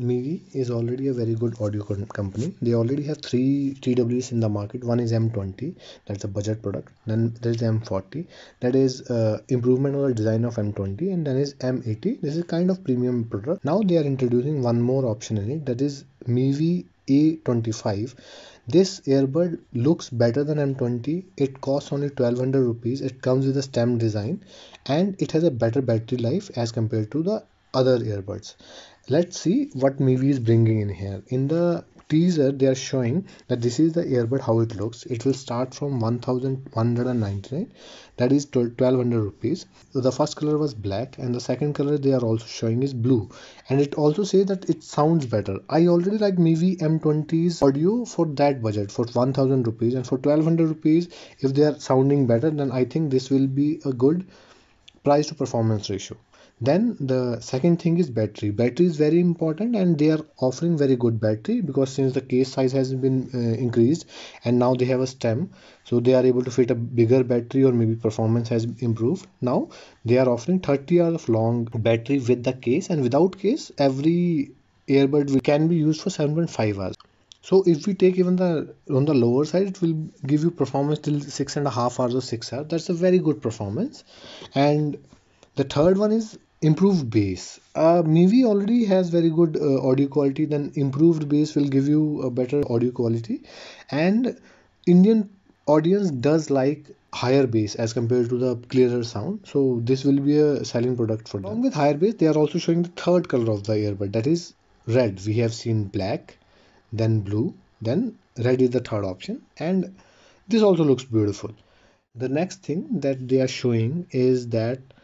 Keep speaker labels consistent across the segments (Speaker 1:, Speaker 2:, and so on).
Speaker 1: Mivi is already a very good audio company. They already have three TWs in the market. One is M20, that's a budget product. Then there is M40, that is uh, improvement or design of M20, and then is M80. This is kind of premium product. Now they are introducing one more option in it, that is MIVI A25. This earbud looks better than M20. It costs only 1200 rupees. It comes with a stem design, and it has a better battery life as compared to the other earbuds let's see what Mivi is bringing in here in the teaser they are showing that this is the earbud how it looks it will start from 1199 that is 1200 rupees so the first color was black and the second color they are also showing is blue and it also says that it sounds better i already like mivi m20's audio for that budget for 1000 rupees and for 1200 rupees if they are sounding better then i think this will be a good price to performance ratio then the second thing is battery battery is very important and they are offering very good battery because since the case size has been uh, increased and now they have a stem so they are able to fit a bigger battery or maybe performance has improved now they are offering 30 hours of long battery with the case and without case every earbud can be used for 7.5 hours so if we take even the on the lower side, it will give you performance till six and a half hours or six hours. That's a very good performance, and the third one is improved bass uh, mivi already has very good uh, audio quality then improved bass will give you a better audio quality and indian audience does like higher bass as compared to the clearer sound so this will be a selling product for them along with higher bass they are also showing the third color of the earbud that is red we have seen black then blue then red is the third option and this also looks beautiful the next thing that they are showing is that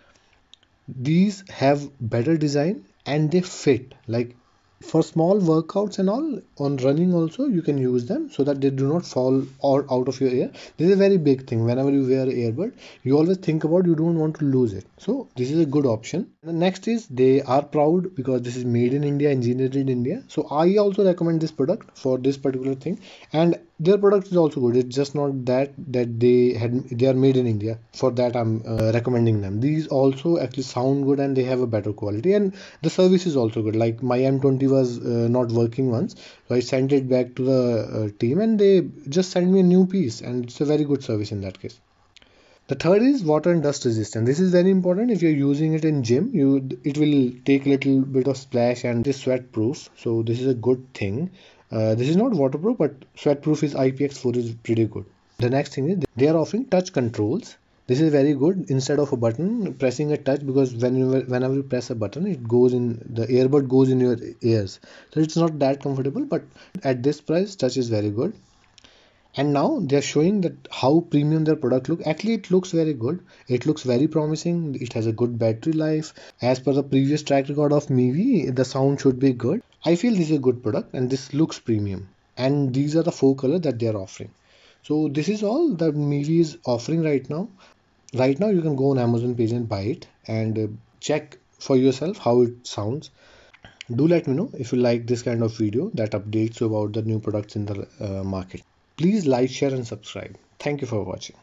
Speaker 1: these have better design and they fit like for small workouts and all on running also you can use them so that they do not fall or out of your ear this is a very big thing whenever you wear earbud you always think about you don't want to lose it so this is a good option the next is they are proud because this is made in india engineered in india so i also recommend this product for this particular thing and their product is also good it's just not that that they had they are made in india for that i'm uh, recommending them these also actually sound good and they have a better quality and the service is also good like my m20 was uh, not working once so i sent it back to the uh, team and they just sent me a new piece and it's a very good service in that case the third is water and dust resistant this is very important if you're using it in gym you it will take a little bit of splash and it's sweat proof so this is a good thing uh, this is not waterproof, but sweatproof is IPX4 is pretty good. The next thing is they are offering touch controls. This is very good. Instead of a button, pressing a touch because whenever whenever you press a button, it goes in the earbud goes in your ears. So it's not that comfortable, but at this price, touch is very good and now they're showing that how premium their product look actually it looks very good it looks very promising it has a good battery life as per the previous track record of mivi the sound should be good i feel this is a good product and this looks premium and these are the four colors that they are offering so this is all that mivi is offering right now right now you can go on amazon page and buy it and uh, check for yourself how it sounds do let me know if you like this kind of video that updates you about the new products in the uh, market Please like, share and subscribe. Thank you for watching.